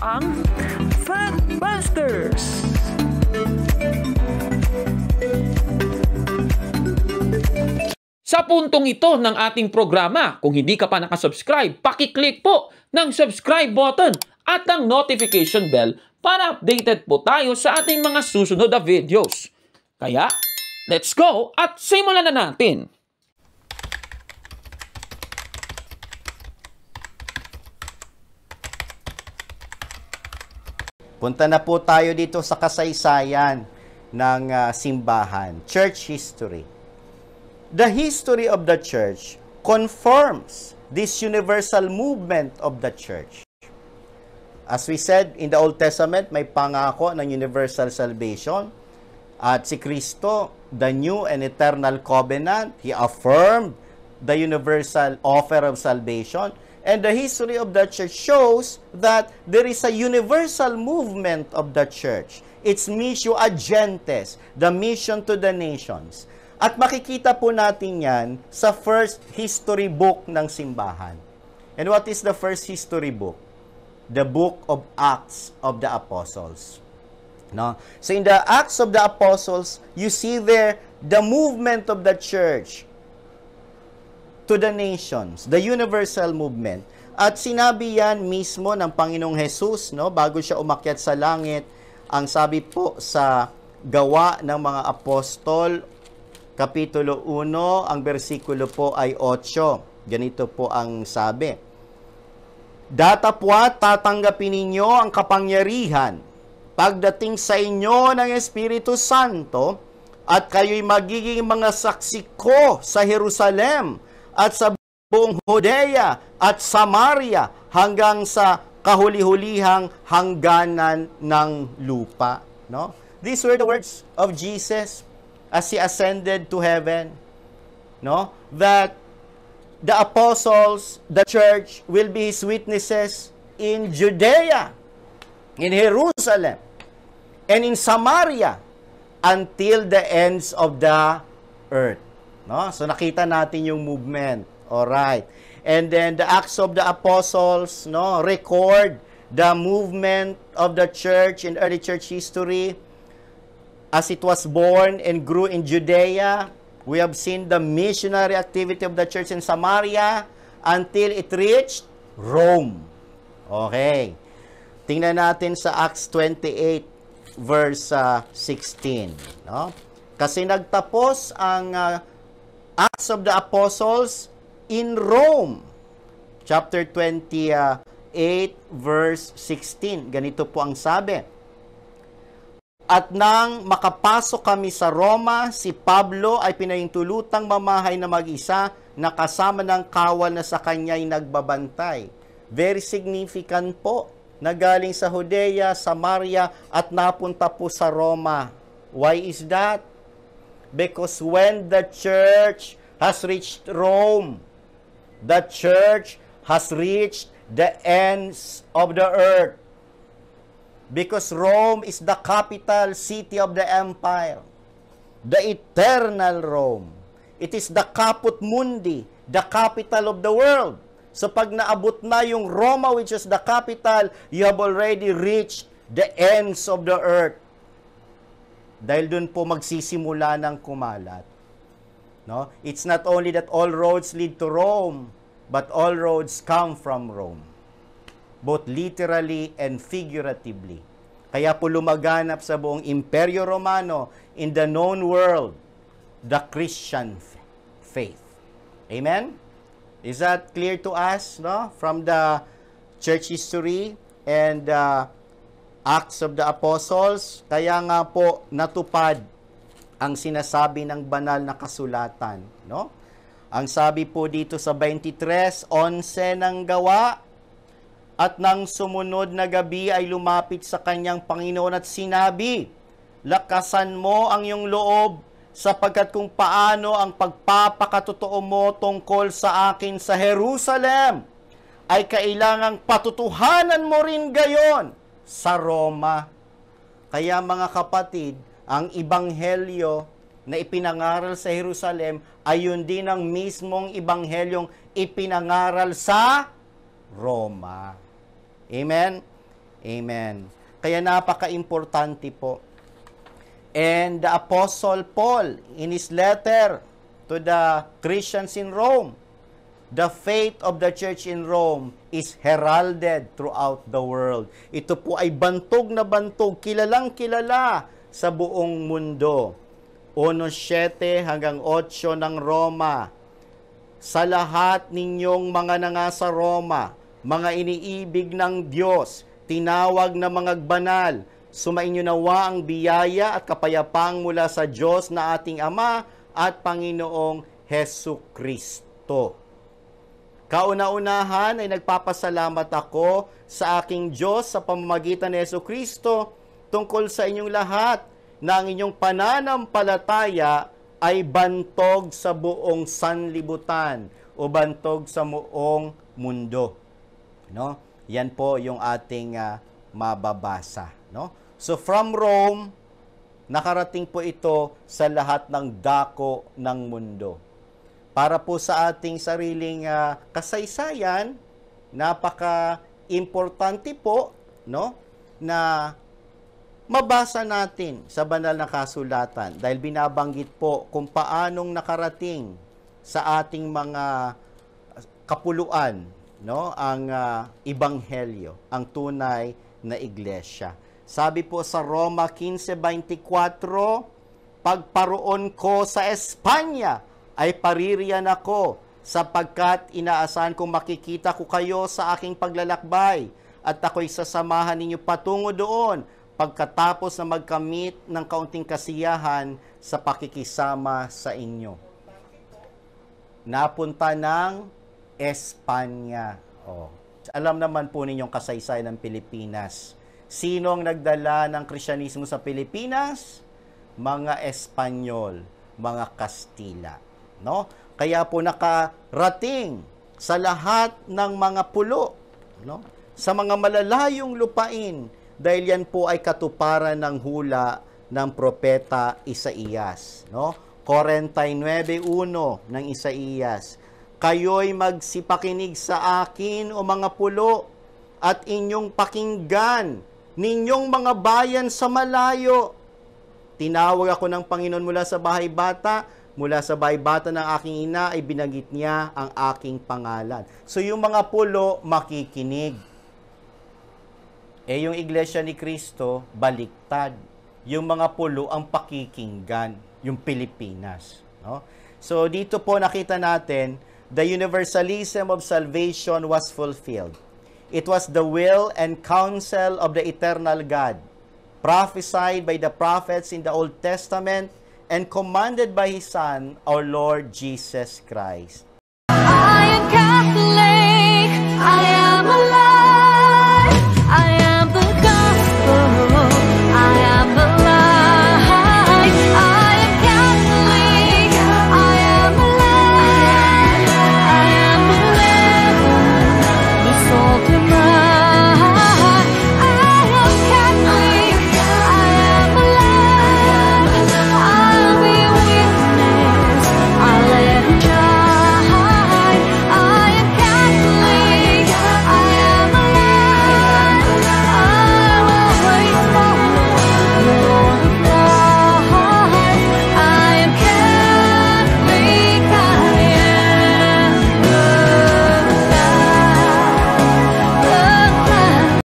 ang Fat Busters! Sa puntong ito ng ating programa, kung hindi ka pa nakasubscribe, pakiclick po ng subscribe button at ang notification bell para updated po tayo sa ating mga susunod na videos. Kaya, let's go at simulan na natin! Punta na po tayo dito sa kasaysayan ng uh, simbahan, church history. The history of the church confirms this universal movement of the church. As we said, in the Old Testament, may pangako ng universal salvation. At si Kristo, the new and eternal covenant, He affirmed the universal offer of salvation and the history of the church shows that there is a universal movement of the church. It's missio agentes, the mission to the nations. At makikita po natin yan sa first history book ng simbahan. And what is the first history book? The book of Acts of the Apostles. No? So in the Acts of the Apostles, you see there the movement of the church to the nations, the universal movement. At sinabi yan mismo ng Panginoong Jesus, no, bago siya umakyat sa langit, ang sabi po sa gawa ng mga apostol, Kapitulo 1, ang bersikulo po ay 8. Ganito po ang sabi. Datapwat tatanggapin ninyo ang kapangyarihan pagdating sa inyo ng Espiritu Santo at kayo'y magiging mga saksi ko sa Jerusalem at sa buong Hodea at Samaria hanggang sa kahuli-hulihang hangganan ng lupa. No? These were the words of Jesus as He ascended to heaven. No? That the apostles, the church, will be His witnesses in Judea, in Jerusalem, and in Samaria until the ends of the earth. No? So nakita natin yung movement. All right. And then the Acts of the Apostles, no, record the movement of the church in early church history as it was born and grew in Judea. We have seen the missionary activity of the church in Samaria until it reached Rome. Okay. Tingnan natin sa Acts 28 verse uh, ah, 16, no? Kasi nagtapos ang uh, Acts of the Apostles in Rome. Chapter 28 uh, verse 16. Ganito po ang sabi. At nang makapasok kami sa Roma, si Pablo ay pinahintulutang mamahay na mag-isa na kasama ng kawal na sa kanya'y nagbabantay. Very significant po na galing sa Judea, Samaria at napunta po sa Roma. Why is that? Because when the church has reached Rome, the church has reached the ends of the earth. Because Rome is the capital city of the empire, the eternal Rome. It is the caput mundi, the capital of the world. So pag naabot na yung Roma, which is the capital, you have already reached the ends of the earth. Dahil doon po magsisimula ng kumalat. No? It's not only that all roads lead to Rome, but all roads come from Rome. Both literally and figuratively. Kaya po lumaganap sa buong Imperyo Romano in the known world, the Christian faith. Amen? Is that clear to us no? from the church history and uh, Acts of the Apostles, kaya nga po natupad ang sinasabi ng banal na kasulatan, no? Ang sabi po dito sa 23, 23:11 ng gawa at nang sumunod na gabi ay lumapit sa kanyang Panginoon at sinabi, Lakasan mo ang iyong loob sapagkat kung paano ang pagpapakatotoo mo tungkol sa akin sa Jerusalem ay kailangang patutuhanan mo rin gayon sa Roma. Kaya mga kapatid, ang ibanghelyo na ipinangaral sa Jerusalem ay yun din ang mismong ibanghelyong ipinangaral sa Roma. Amen? Amen. Kaya napaka-importante po. And the Apostle Paul, in his letter to the Christians in Rome, the faith of the church in Rome is heralded throughout the world. Ito po ay bantog na bantog, kilalang kilala sa buong mundo. 1.7 hanggang 8 ng Roma. Sa lahat ninyong mga nanga sa Roma, mga iniibig ng Diyos, tinawag na mga banal, sumainyo nawa ang biyaya at kapayapaan mula sa Diyos na ating Ama at Panginoong Heso Kristo. Kauna-unahan ay nagpapasalamat ako sa aking Diyos sa pamamagitan ni Yesu Kristo tungkol sa inyong lahat na ang inyong pananampalataya ay bantog sa buong sanlibutan o bantog sa buong mundo. No? Yan po yung ating uh, mababasa, no? So from Rome nakarating po ito sa lahat ng dako ng mundo para po sa ating sariling uh, kasaysayan, napaka-importante po no na mabasa natin sa banal na kasulatan dahil binabanggit po kung paanong nakarating sa ating mga kapuluan no ang uh, ah, ebanghelyo ang tunay na iglesia sabi po sa Roma 15:24 pagparoon ko sa Espanya ay paririyan ako sapagkat inaasahan kong makikita ko kayo sa aking paglalakbay at ako'y sasamahan ninyo patungo doon pagkatapos na magkamit ng kaunting kasiyahan sa pakikisama sa inyo. Napunta ng Espanya. Oh. Alam naman po ninyong kasaysayan ng Pilipinas. Sino ang nagdala ng Krisyanismo sa Pilipinas? Mga Espanyol, mga Kastila no? Kaya po nakarating sa lahat ng mga pulo, no? Sa mga malalayong lupain dahil yan po ay katuparan ng hula ng propeta Isaías, no? 49:1 ng Isaías. Kayo'y magsipakinig sa akin o mga pulo at inyong pakinggan ninyong mga bayan sa malayo. Tinawag ako ng Panginoon mula sa bahay bata mula sa baybata ng aking ina ay binanggit niya ang aking pangalan. So yung mga pulo makikinig. Eh yung iglesia ni Kristo baliktad. Yung mga pulo ang pakikinggan, yung Pilipinas, no? So dito po nakita natin the universalism of salvation was fulfilled. It was the will and counsel of the eternal God prophesied by the prophets in the Old Testament and commanded by His Son, our Lord Jesus Christ. I am Catholic. I am